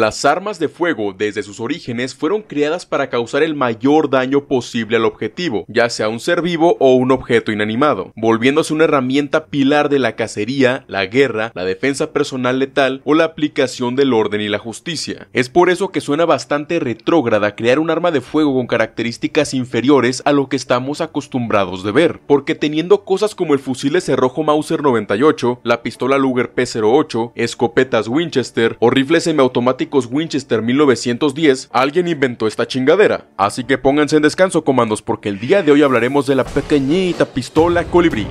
Las armas de fuego desde sus orígenes fueron creadas para causar el mayor daño posible al objetivo, ya sea un ser vivo o un objeto inanimado, volviéndose una herramienta pilar de la cacería, la guerra, la defensa personal letal o la aplicación del orden y la justicia. Es por eso que suena bastante retrógrada crear un arma de fuego con características inferiores a lo que estamos acostumbrados de ver, porque teniendo cosas como el fusil de cerrojo Mauser 98, la pistola Luger P08, escopetas Winchester o rifles semiautomáticos Winchester 1910, alguien inventó esta chingadera. Así que pónganse en descanso comandos porque el día de hoy hablaremos de la pequeñita pistola colibrí.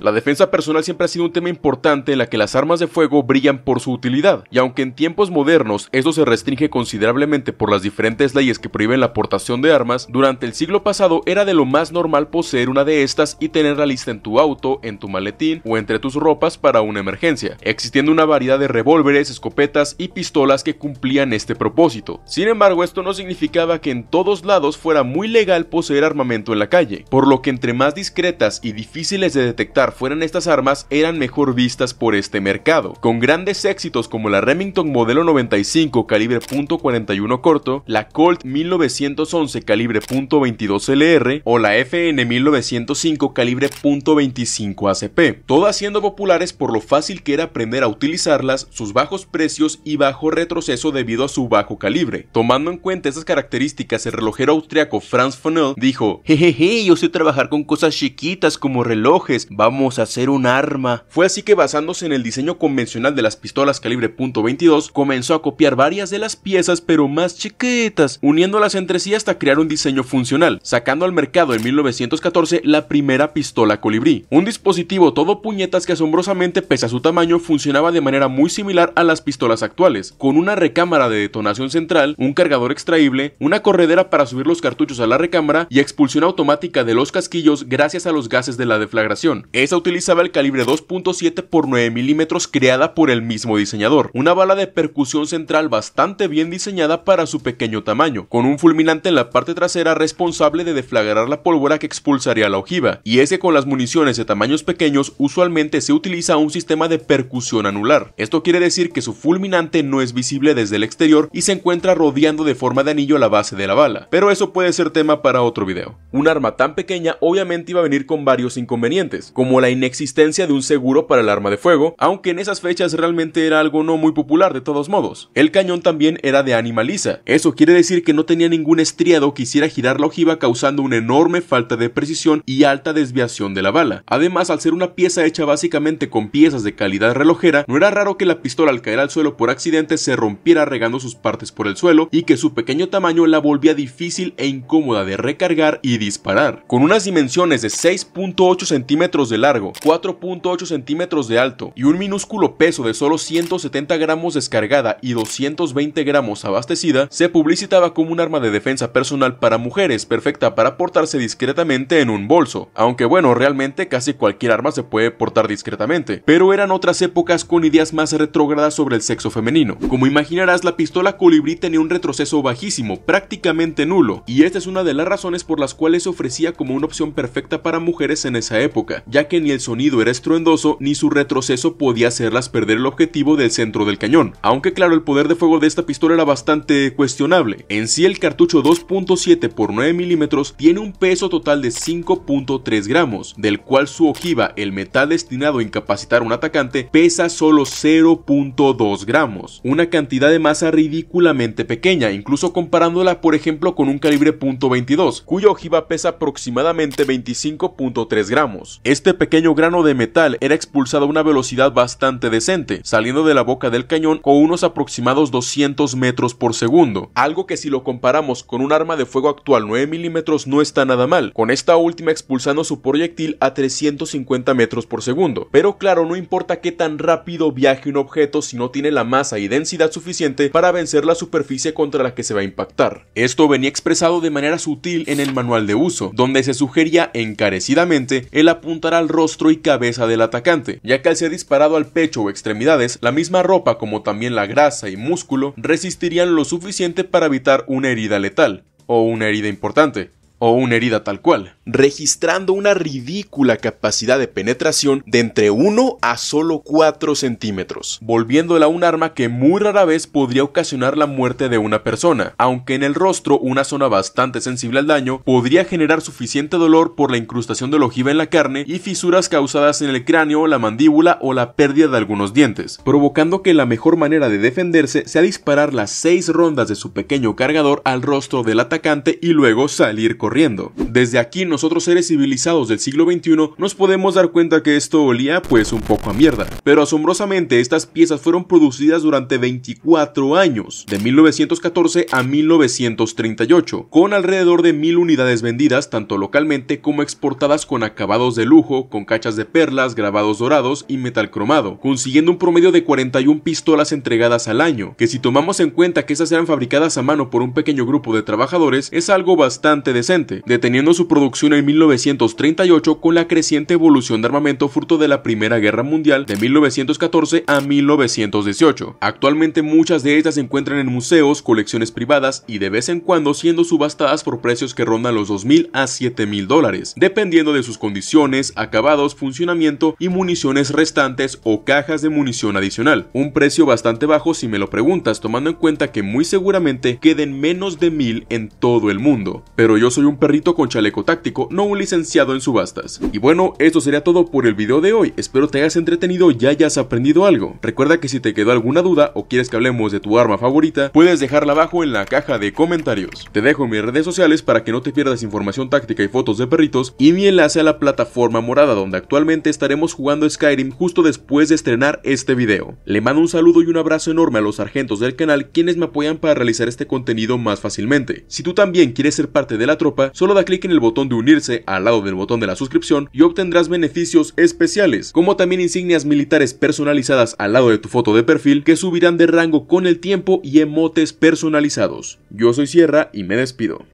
La defensa personal siempre ha sido un tema importante en la que las armas de fuego brillan por su utilidad, y aunque en tiempos modernos esto se restringe considerablemente por las diferentes leyes que prohíben la aportación de armas, durante el siglo pasado era de lo más normal poseer una de estas y tenerla lista en tu auto, en tu maletín o entre tus ropas para una emergencia, existiendo una variedad de revólveres, escopetas y pistolas que cumplían este propósito. Sin embargo, esto no significaba que en todos lados fuera muy legal poseer armamento en la calle, por lo que entre más discretas y difíciles de detectar fueran estas armas eran mejor vistas por este mercado, con grandes éxitos como la Remington modelo 95 calibre .41 corto, la Colt 1911 calibre .22 LR o la FN 1905 calibre .25 ACP, todas siendo populares por lo fácil que era aprender a utilizarlas, sus bajos precios y bajo retroceso debido a su bajo calibre. Tomando en cuenta estas características, el relojero austriaco Franz Fanel dijo, jejeje, yo sé trabajar con cosas chiquitas como relojes, vamos a hacer un arma. Fue así que basándose en el diseño convencional de las pistolas calibre .22, comenzó a copiar varias de las piezas pero más chiquitas, uniéndolas entre sí hasta crear un diseño funcional, sacando al mercado en 1914 la primera pistola colibrí, un dispositivo todo puñetas que asombrosamente pese a su tamaño funcionaba de manera muy similar a las pistolas actuales, con una recámara de detonación central, un cargador extraíble, una corredera para subir los cartuchos a la recámara y expulsión automática de los casquillos gracias a los gases de la deflagración. Esa utilizaba el calibre 2.7 x 9 mm creada por el mismo diseñador, una bala de percusión central bastante bien diseñada para su pequeño tamaño, con un fulminante en la parte trasera responsable de deflagrar la pólvora que expulsaría la ojiva, y ese con las municiones de tamaños pequeños usualmente se utiliza un sistema de percusión anular. Esto quiere decir que su fulminante no es visible desde el exterior y se encuentra rodeando de forma de anillo la base de la bala, pero eso puede ser tema para otro video. Un arma tan pequeña obviamente iba a venir con varios inconvenientes, como la inexistencia de un seguro para el arma de fuego, aunque en esas fechas realmente era algo no muy popular de todos modos. El cañón también era de animaliza, lisa, eso quiere decir que no tenía ningún estriado que hiciera girar la ojiva causando una enorme falta de precisión y alta desviación de la bala. Además, al ser una pieza hecha básicamente con piezas de calidad relojera, no era raro que la pistola al caer al suelo por accidente se rompiera regando sus partes por el suelo y que su pequeño tamaño la volvía difícil e incómoda de recargar y disparar. Con unas dimensiones de 6.8 centímetros de largo, 4.8 centímetros de alto y un minúsculo peso de solo 170 gramos descargada y 220 gramos abastecida, se publicitaba como un arma de defensa personal para mujeres perfecta para portarse discretamente en un bolso, aunque bueno, realmente casi cualquier arma se puede portar discretamente, pero eran otras épocas con ideas más retrógradas sobre el sexo femenino. Como imaginarás, la pistola colibrí tenía un retroceso bajísimo, prácticamente nulo, y esta es una de las razones por las cuales se ofrecía como una opción perfecta para mujeres en esa época, ya que ni el sonido era estruendoso ni su retroceso podía hacerlas perder el objetivo del centro del cañón, aunque claro el poder de fuego de esta pistola era bastante cuestionable. En sí el cartucho 2.7 por 9 milímetros tiene un peso total de 5.3 gramos, del cual su ojiva, el metal destinado a incapacitar a un atacante, pesa solo 0.2 gramos, una cantidad de masa ridículamente pequeña, incluso comparándola por ejemplo con un calibre .22, cuya ojiva pesa aproximadamente 25.3 gramos. Este este pequeño grano de metal era expulsado a una velocidad bastante decente, saliendo de la boca del cañón con unos aproximados 200 metros por segundo, algo que si lo comparamos con un arma de fuego actual 9 milímetros no está nada mal, con esta última expulsando su proyectil a 350 metros por segundo. Pero claro, no importa qué tan rápido viaje un objeto si no tiene la masa y densidad suficiente para vencer la superficie contra la que se va a impactar. Esto venía expresado de manera sutil en el manual de uso, donde se sugería encarecidamente el apuntar a al rostro y cabeza del atacante, ya que al ser disparado al pecho o extremidades, la misma ropa como también la grasa y músculo resistirían lo suficiente para evitar una herida letal o una herida importante o una herida tal cual, registrando una ridícula capacidad de penetración de entre 1 a solo 4 centímetros, volviéndola un arma que muy rara vez podría ocasionar la muerte de una persona, aunque en el rostro, una zona bastante sensible al daño, podría generar suficiente dolor por la incrustación de la ojiva en la carne y fisuras causadas en el cráneo, la mandíbula o la pérdida de algunos dientes, provocando que la mejor manera de defenderse sea disparar las 6 rondas de su pequeño cargador al rostro del atacante y luego salir con desde aquí nosotros seres civilizados del siglo XXI nos podemos dar cuenta que esto olía pues un poco a mierda. Pero asombrosamente estas piezas fueron producidas durante 24 años, de 1914 a 1938, con alrededor de mil unidades vendidas tanto localmente como exportadas con acabados de lujo, con cachas de perlas, grabados dorados y metal cromado, consiguiendo un promedio de 41 pistolas entregadas al año, que si tomamos en cuenta que esas eran fabricadas a mano por un pequeño grupo de trabajadores, es algo bastante decente deteniendo su producción en 1938 con la creciente evolución de armamento fruto de la Primera Guerra Mundial de 1914 a 1918. Actualmente muchas de ellas se encuentran en museos, colecciones privadas y de vez en cuando siendo subastadas por precios que rondan los 2.000 a 7.000 dólares, dependiendo de sus condiciones, acabados, funcionamiento y municiones restantes o cajas de munición adicional. Un precio bastante bajo si me lo preguntas, tomando en cuenta que muy seguramente queden menos de 1.000 en todo el mundo. Pero yo soy un un perrito con chaleco táctico, no un licenciado en subastas. Y bueno, eso sería todo por el video de hoy, espero te hayas entretenido y hayas aprendido algo. Recuerda que si te quedó alguna duda o quieres que hablemos de tu arma favorita, puedes dejarla abajo en la caja de comentarios. Te dejo en mis redes sociales para que no te pierdas información táctica y fotos de perritos y mi enlace a la plataforma morada donde actualmente estaremos jugando Skyrim justo después de estrenar este video. Le mando un saludo y un abrazo enorme a los sargentos del canal quienes me apoyan para realizar este contenido más fácilmente. Si tú también quieres ser parte de la tropa solo da clic en el botón de unirse al lado del botón de la suscripción y obtendrás beneficios especiales, como también insignias militares personalizadas al lado de tu foto de perfil que subirán de rango con el tiempo y emotes personalizados. Yo soy Sierra y me despido.